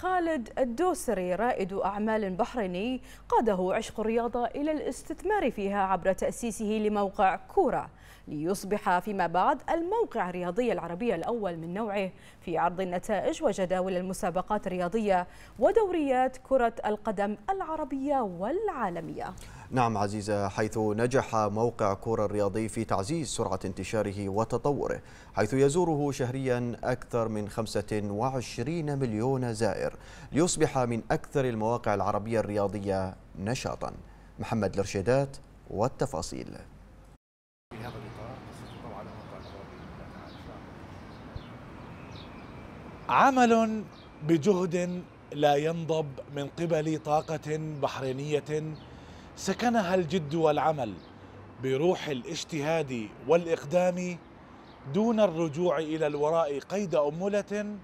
خالد الدوسري رائد أعمال بحريني قاده عشق الرياضة إلى الاستثمار فيها عبر تأسيسه لموقع كورة ليصبح فيما بعد الموقع الرياضي العربي الأول من نوعه في عرض النتائج وجداول المسابقات الرياضية ودوريات كرة القدم العربية والعالمية نعم عزيزة حيث نجح موقع كورة الرياضي في تعزيز سرعة انتشاره وتطوره حيث يزوره شهريا أكثر من 25 مليون زائر ليصبح من أكثر المواقع العربية الرياضية نشاطا محمد الرشيدات والتفاصيل عمل بجهد لا ينضب من قبل طاقة بحرينية سكنها الجد والعمل بروح الاجتهاد والاقدام دون الرجوع الى الوراء قيد امله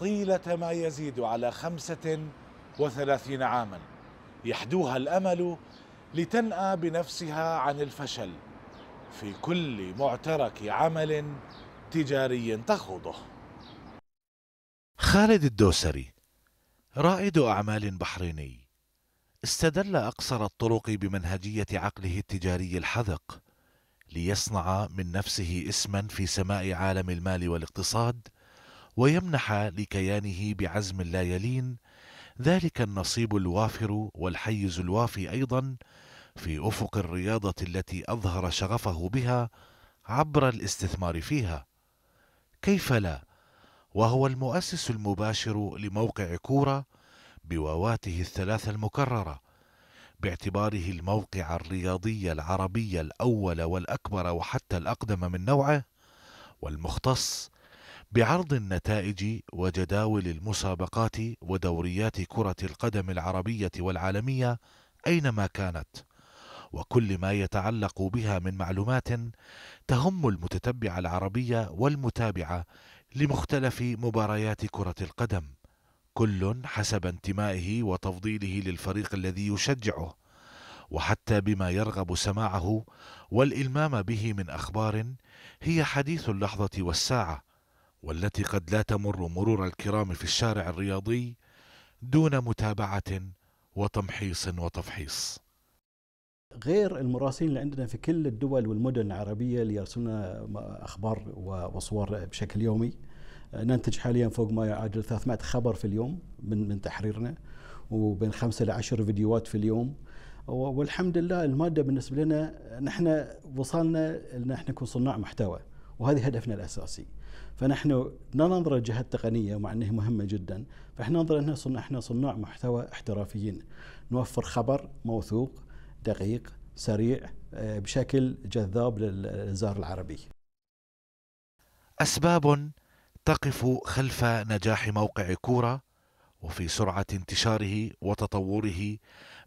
طيله ما يزيد على خمسه وثلاثين عاما يحدوها الامل لتنأى بنفسها عن الفشل في كل معترك عمل تجاري تخوضه خالد الدوسري رائد اعمال بحريني استدل أقصر الطرق بمنهجية عقله التجاري الحذق ليصنع من نفسه اسما في سماء عالم المال والاقتصاد ويمنح لكيانه بعزم لا يلين ذلك النصيب الوافر والحيز الوافي ايضا في افق الرياضه التي اظهر شغفه بها عبر الاستثمار فيها كيف لا وهو المؤسس المباشر لموقع كوره بواواته الثلاث المكررة باعتباره الموقع الرياضي العربي الأول والأكبر وحتى الأقدم من نوعه والمختص بعرض النتائج وجداول المسابقات ودوريات كرة القدم العربية والعالمية أينما كانت وكل ما يتعلق بها من معلومات تهم المتتبع العربي والمتابعة لمختلف مباريات كرة القدم كل حسب انتمائه وتفضيله للفريق الذي يشجعه وحتى بما يرغب سماعه والالمام به من اخبار هي حديث اللحظه والساعه والتي قد لا تمر مرور الكرام في الشارع الرياضي دون متابعه وتمحيص وتفحيص غير المراسلين اللي عندنا في كل الدول والمدن العربيه اللي يرسلنا اخبار وصور بشكل يومي ننتج حاليا فوق ما يعادل 300 خبر في اليوم من من تحريرنا وبين خمسة إلى عشر فيديوهات في اليوم والحمد لله المادة بالنسبة لنا نحن وصلنا أن احنا نكون صناع محتوى وهذا هدفنا الأساسي فنحن لا ننظر الجهة التقنية مع أنها مهمة جدا فإحنا ننظر أننا إحنا صناع محتوى احترافيين نوفر خبر موثوق دقيق سريع آه، بشكل جذاب للزار العربي أسباب تقف خلف نجاح موقع كورة وفي سرعة انتشاره وتطوره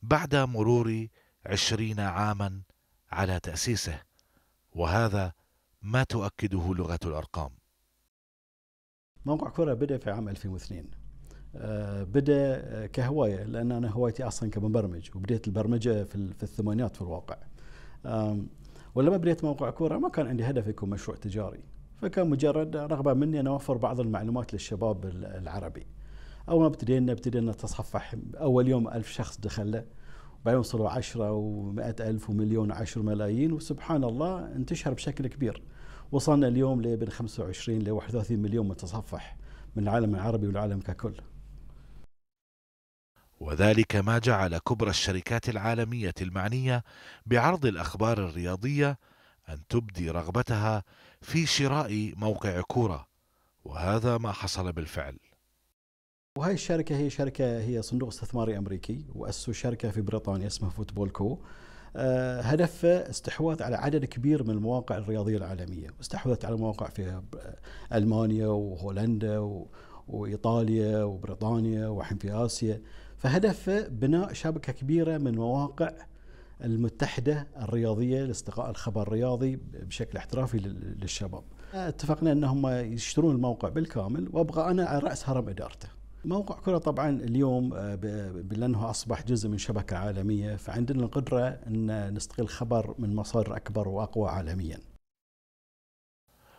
بعد مرور عشرين عاما على تأسيسه وهذا ما تؤكده لغة الأرقام موقع كرة بدأ في عام 2002 آه، بدأ كهواية لأن أنا هوايتي أصلا كمبرمج وبديت البرمجة في الثمانينات في الواقع ولما بديت موقع كرة ما كان عندي هدف يكون مشروع تجاري فكان مجرد رغبة مني أن أوفر بعض المعلومات للشباب العربي أول ما ابتدينا ابتدينا نتصفح أول يوم ألف شخص دخل بعدين وصلوا عشرة ومئة ألف ومليون وعشر ملايين وسبحان الله انتشر بشكل كبير وصلنا اليوم لبين 25 ل 31 مليون متصفح من العالم العربي والعالم ككل وذلك ما جعل كبرى الشركات العالمية المعنية بعرض الأخبار الرياضية أن تبدي رغبتها في شراء موقع كورة وهذا ما حصل بالفعل وهي الشركة هي شركة هي صندوق استثماري أمريكي وأسسوا شركة في بريطانيا اسمها فوتبول كو آه، هدف استحواذ على عدد كبير من المواقع الرياضية العالمية واستحوذت على مواقع في ألمانيا وهولندا وإيطاليا وبريطانيا وحين في آسيا فهدف بناء شبكة كبيرة من مواقع المتحدة الرياضية لاستقاء الخبر الرياضي بشكل احترافي للشباب اتفقنا انهم يشترون الموقع بالكامل وابغى انا على راس هرم ادارته موقع كرة طبعا اليوم لأنه آه، أصبح جزء من شبكة عالمية فعندنا القدرة أن نستقل خبر من مصادر أكبر وأقوى عالميا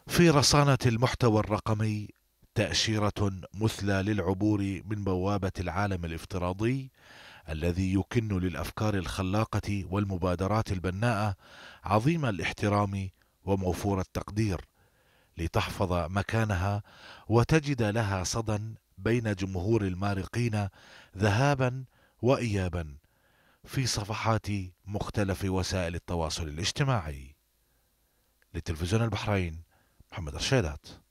في رصانة المحتوى الرقمي تأشيرة مثلى للعبور من بوابة العالم الافتراضي الذي يكن للافكار الخلاقه والمبادرات البناءه عظيم الاحترام وموفور التقدير لتحفظ مكانها وتجد لها صدى بين جمهور المارقين ذهابا وايابا في صفحات مختلف وسائل التواصل الاجتماعي لتلفزيون البحرين محمد رشيدات